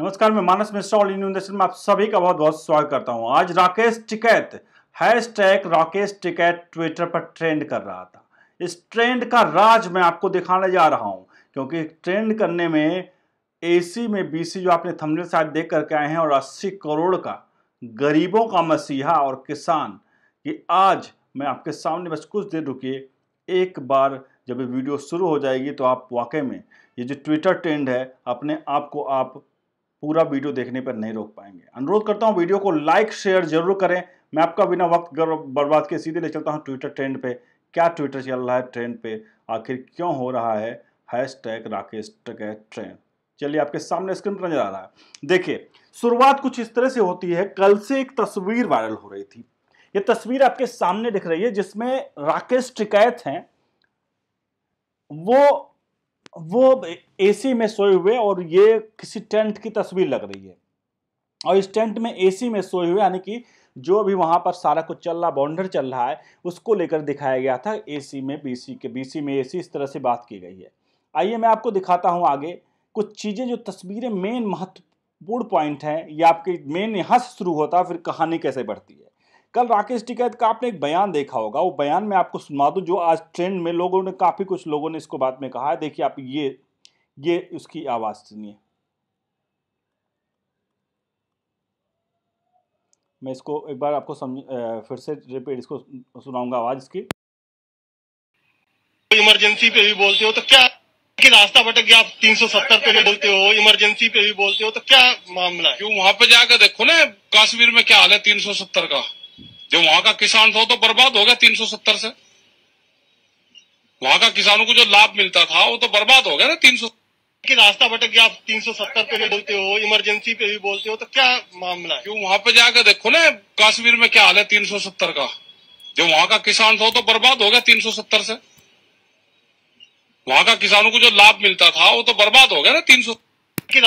नमस्कार मैं Manas Mishra all India industry में आप सभी का बहुत बहुत स्वागत करता हूं आज Rakesh Tikait hashtag Rakesh Tikait Twitter पर ट्रेंड कर रहा था इस ट्रेंड का राज मैं आपको दिखाने जा रहा हूं क्योंकि ट्रेंड करने में एसी में बीसी जो आपने थंबनेल शायद देख करके आए हैं और अस्सी करोड़ का गरीबों का मसीहा और किसान कि आज मैं आपके सामने बस कुछ देर रुकी एक बार जब वीडियो शुरू हो जाएगी तो आप वाकई में ये जो ट्विटर ट्रेंड है अपने आप को आप पूरा वीडियो देखने पर नहीं रोक पाएंगे अनुरोध करता हूँ वीडियो को लाइक शेयर जरूर करें मैं आपका बिना वक्त बर्बाद के सीधे ले चलता हूँ ट्विटर ट्रेंड पे क्या ट्विटर चल रहा है ट्रेंड पे आखिर क्यों हो रहा है hashtag Rakesh tag trend चलिए आपके सामने स्क्रीन पर नजर आ रहा है देखिए शुरुआत कुछ इस तरह से होती है कल से एक तस्वीर वायरल हो रही थी ये तस्वीर आपके सामने दिख रही है जिसमें राकेश टिकैत हैं वो वो एसी में सोए हुए और ये किसी टेंट की तस्वीर लग रही है और इस टेंट में एसी में सोए हुए यानी कि जो भी वहाँ पर सारा कुछ चल रहा बाउंडर चल रहा है उसको लेकर दिखाया गया था एसी में बीसी के बीसी में एसी इस तरह से बात की गई है आइए मैं आपको दिखाता हूँ आगे कुछ चीज़ें जो तस्वीरें मेन महत्वपूर्ण पॉइंट हैं ये आपके मेन यहाँ से शुरू होता है फिर कहानी कैसे बढ़ती है कल राकेश टिकैत का आपने एक बयान देखा होगा वो बयान मैं आपको सुना दूं जो आज ट्रेंड में लोगों ने काफ़ी कुछ लोगों ने इसको बाद में कहा है देखिए आप ये ये उसकी आवाज़ सुनिए मैं इसको एक बार आपको समझ फिर से रिपीट इसको सुनाऊंगा आवाज़ इसकी इमरजेंसी पे भी बोलते हो तो क्या कि रास्ता भटक गया आप सत्तर पे भी बोलते हो इमरजेंसी पे भी बोलते हो तो क्या मामला है क्यों वहां पे जाकर देखो ना कश्मीर में क्या हाल है तीन सौ सत्तर का जो वहां का किसान था तो बर्बाद हो गया 370 से वहां का किसानों को जो लाभ मिलता था वो तो बर्बाद हो गया ना 300 की रास्ता भटक गया आप 370 पे भी बोलते हो इमरजेंसी पे भी बोलते हो तो क्या मामला है क्यों वहां पे जाकर देखो ना कश्मीर में क्या हाल है 370 का जो वहां का किसान था तो बर्बाद हो गया सत्तर से वहां का किसानों को जो लाभ मिलता था वो तो बर्बाद हो गया ना तीन सौ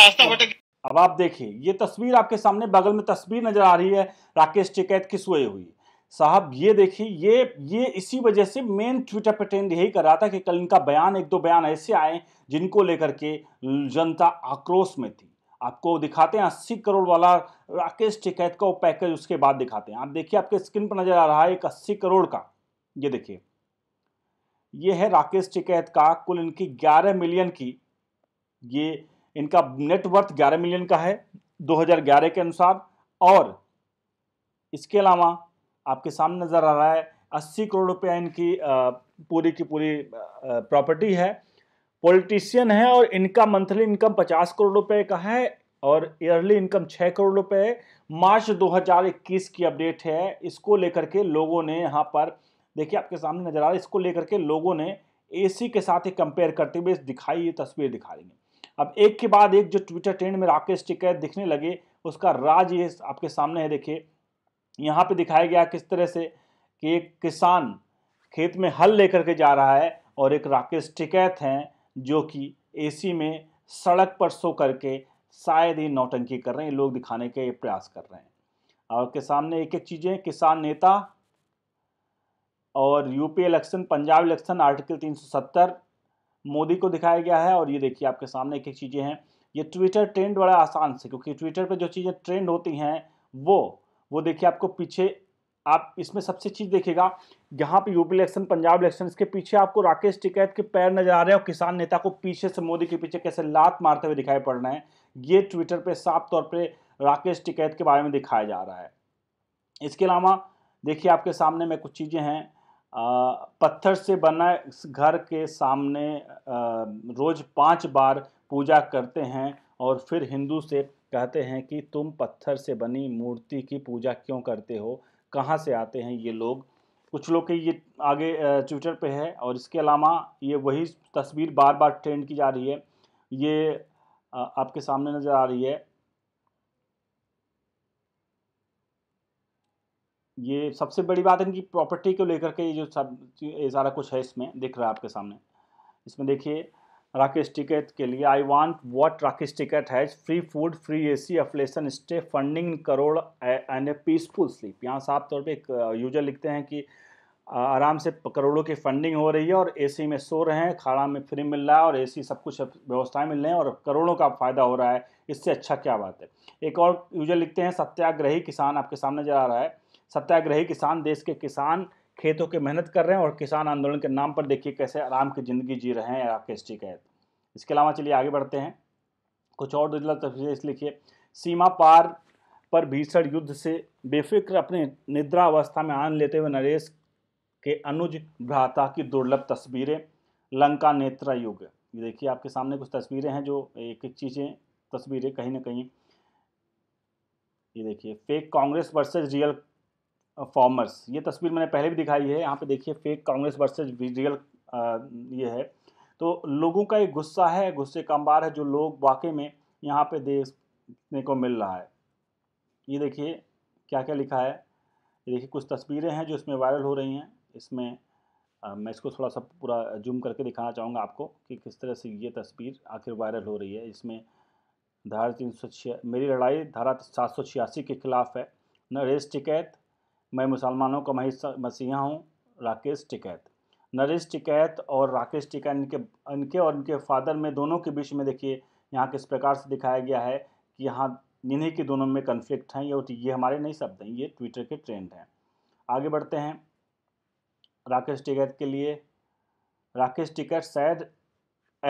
रास्ता भटक तो तो तो अब आप देखिए ये तस्वीर आपके सामने बगल में तस्वीर नजर आ रही है राकेश टिकैत की सोए हुई साहब ये देखिए ये ये इसी वजह से मेन ट्विटर पर ट्रेंड यही कर रहा था कि कल इनका बयान एक दो बयान ऐसे आए जिनको लेकर के जनता आक्रोश में थी आपको दिखाते हैं अस्सी करोड़ वाला राकेश टिकैत का वो पैकेज उसके बाद दिखाते हैं आप देखिए आपके स्क्रीन पर नजर आ रहा है एक अस्सी करोड़ का ये देखिए ये है राकेश टिकैत का कुल इनकी ग्यारह मिलियन की ये इनका नेटवर्थ ग्यारह मिलियन का है 2011 के अनुसार और इसके अलावा आपके सामने नज़र आ रहा है अस्सी करोड़ रुपये इनकी पूरी की पूरी प्रॉपर्टी है पॉलिटिशियन है और इनका मंथली इनकम पचास करोड़ रुपये का है और ईयरली इनकम छः करोड़ रुपए मार्च 2021 की अपडेट है इसको लेकर के लोगों ने यहाँ पर देखिए आपके सामने नज़र आ रहा है इसको लेकर के लोगों ने एसी के साथ ही कंपेयर करते हुए दिखाई ये तस्वीर दिखा रही है अब एक के बाद एक जो ट्विटर ट्रेंड में राकेश टिकैत दिखने लगे उसका राज ये आपके सामने है देखिए यहाँ पे दिखाया गया किस तरह से कि एक किसान खेत में हल लेकर के जा रहा है और एक राकेश टिकैत हैं जो कि एसी में सड़क पर सो करके शायद ही नौटंकी कर रहे हैं लोग दिखाने के प्रयास कर रहे हैं और के सामने एक एक चीज़ें किसान नेता और UP election Punjab election article 370 Modi को दिखाया गया है और ये देखिए आपके सामने एक एक चीज़ें हैं ये ट्विटर ट्रेंड बड़ा आसान से क्योंकि ट्विटर पर जो चीज़ें ट्रेंड होती हैं वो वो देखिए आपको पीछे आप इसमें सबसे चीज़ देखिएगा यहाँ पे यूपी इलेक्शन पंजाब इलेक्शन इसके पीछे आपको राकेश टिकैत के पैर नजर आ रहे हैं और किसान नेता को पीछे से मोदी के पीछे कैसे लात मारते हुए दिखाई पड़ रहे हैं ये ट्विटर पे साफ तौर पे राकेश टिकैत के बारे में दिखाया जा रहा है इसके अलावा देखिए आपके सामने में कुछ चीज़ें हैं पत्थर से बना घर के सामने रोज़ पाँच बार पूजा करते हैं और फिर हिंदू से कहते हैं कि तुम पत्थर से बनी मूर्ति की पूजा क्यों करते हो कहाँ से आते हैं ये लोग कुछ लोग के ये आगे ट्विटर पे है और इसके अलावा ये वही तस्वीर बार बार ट्रेंड की जा रही है ये आपके सामने नज़र आ रही है ये सबसे बड़ी बात इनकी प्रॉपर्टी को लेकर के ये जो सब ये सारा कुछ है इसमें दिख रहा है आपके सामने इसमें देखिए राकेश टिकैत के लिए I want what Rakesh Tikait has free food free AC affiliation stay funding crore and a peaceful sleep यहाँ साफ तौर पे एक यूजर लिखते हैं कि आराम से करोड़ों की फंडिंग हो रही है और एसी में सो रहे हैं खाना में फ्री मिल रहा है और एसी सब कुछ व्यवस्थाएं मिल रही हैं और करोड़ों का फ़ायदा हो रहा है इससे अच्छा क्या बात है एक और यूजर लिखते हैं सत्याग्रही किसान आपके सामने जा आ रहा है सत्याग्रही किसान देश के किसान खेतों की मेहनत कर रहे हैं और किसान आंदोलन के नाम पर देखिए कैसे आराम की ज़िंदगी जी रहे हैं राकेश जी कैद इसके अलावा चलिए आगे बढ़ते हैं कुछ और दिलचस्प तस्वीरें इस लिखिए सीमा पार पर भीषण युद्ध से बेफिक्र अपने निद्रा अवस्था में आन लेते हुए नरेश के अनुज भ्राता की दुर्लभ तस्वीरें लंका नेत्रा युग ये देखिए आपके सामने कुछ तस्वीरें हैं जो एक एक चीज़ें तस्वीरें कहीं ना कहीं ये देखिए fake Congress versus real farmers ये तस्वीर मैंने पहले भी दिखाई है यहाँ पे देखिए फेक कांग्रेस वर्सेज रियल ये है तो लोगों का एक गुस्सा है गुस्से का अंबार है जो लोग वाकई में यहाँ पे देखने को मिल रहा है ये देखिए क्या क्या लिखा है ये देखिए कुछ तस्वीरें हैं जो इसमें वायरल हो रही हैं इसमें आ, मैं इसको थोड़ा सा पूरा जूम करके दिखाना चाहूँगा आपको कि किस तरह से ये तस्वीर आखिर वायरल हो रही है इसमें धारा तीन सौ मेरी लड़ाई धारा सात सौ छियासी के खिलाफ है न रेस टिकैत मैं मुसलमानों का मसीहा हूँ राकेश टिकैत नरेश टिकैत और राकेश टिकैत इनके इनके और इनके फादर में दोनों के बीच में देखिए यहाँ किस प्रकार से दिखाया गया है कि यहाँ इन्हीं के दोनों में कन्फ्लिक्ट हैं ये ये हमारे नहीं शब्द हैं ये ट्विटर के ट्रेंड हैं आगे बढ़ते हैं राकेश टिकैत के लिए राकेश टिकैत शायद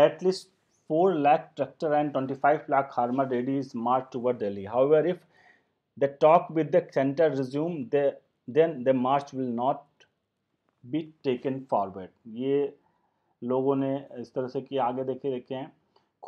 at least four lakh tractor and 25 lakh farmer ready is march toward Delhi. However, if the talk with the center resume the then the march will not be taken forward ये लोगों ने इस तरह से कि आगे देखे देखे हैं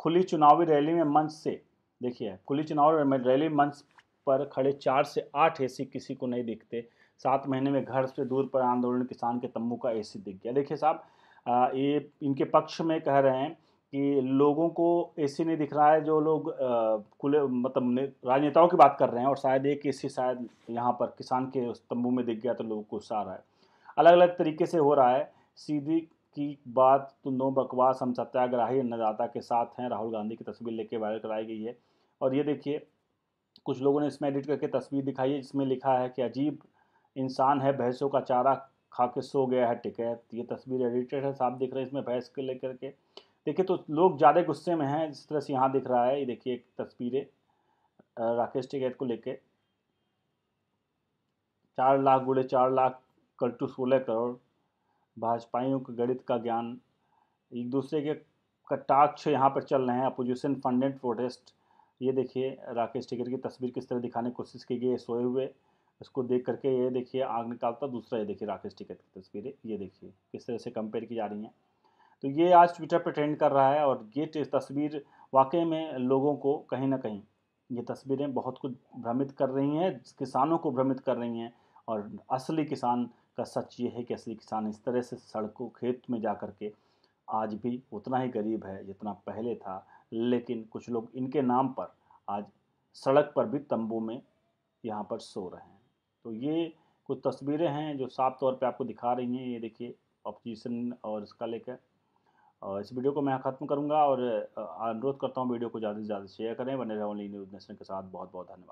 खुली चुनावी रैली में मंच से देखिए खुली चुनावी रैली मंच पर खड़े चार से आठ एसी किसी को नहीं दिखते सात महीने में घर से दूर पर आंदोलन किसान के तम्बू का एसी दिख गया देखिए साहब ये इनके पक्ष में कह रहे हैं कि लोगों को ऐसे नहीं दिख रहा है जो लोग खुले मतलब राजनेताओं की बात कर रहे हैं और शायद एक ऐसी शायद यहाँ पर किसान के तंबू में दिख गया तो लोगों को गुस्सा आ रहा है अलग अलग तरीके से हो रहा है सीधी की बात तो नो बकवास हम सत्याग्राही अन्नदाता के साथ हैं राहुल गांधी की तस्वीर लेके वायरल कराई गई है और ये देखिए कुछ लोगों ने इसमें एडिट करके तस्वीर दिखाई है जिसमें लिखा है कि अजीब इंसान है भैंसों का चारा खा के सो गया है टिकैत ये तस्वीर एडिटेड है साफ दिख रहे हैं इसमें भैंस के लेकर के देखिए तो लोग ज़्यादा गुस्से में हैं जिस तरह से यहाँ दिख रहा है ये देखिए एक तस्वीर है राकेश टिकैत को लेके चार लाख बुढ़े चार लाख कल टू सोलह करोड़ भाजपाइयों के गणित का ज्ञान एक दूसरे के कटाक्ष यहाँ पर चल रहे हैं अपोजिशन फंडेड प्रोटेस्ट ये देखिए राकेश टिकर की तस्वीर किस तरह दिखाने की कोशिश की गई है सोए हुए इसको देख करके ये देखिए आग निकालता दूसरा ये देखिए राकेश टिकट की तस्वीरें ये देखिए किस तरह से कंपेयर की जा रही हैं तो ये आज ट्विटर पर ट्रेंड कर रहा है और ये तस्वीर वाकई में लोगों को कहीं ना कहीं ये तस्वीरें बहुत कुछ भ्रमित कर रही हैं किसानों को भ्रमित कर रही हैं और असली किसान का सच ये है कि असली किसान इस तरह से सड़कों खेत में जा कर के आज भी उतना ही गरीब है जितना पहले था लेकिन कुछ लोग इनके नाम पर आज सड़क पर भी तंबू में यहाँ पर सो रहे हैं तो ये कुछ तस्वीरें हैं जो साफ तौर पे आपको दिखा रही हैं ये देखिए ऑपोजिशन और इसका लेकर और इस वीडियो को मैं ख़त्म करूँगा और अनुरोध करता हूँ वीडियो को ज़्यादा से ज़्यादा शेयर करें बने रहो न्यूज़ नेशन के साथ बहुत बहुत धन्यवाद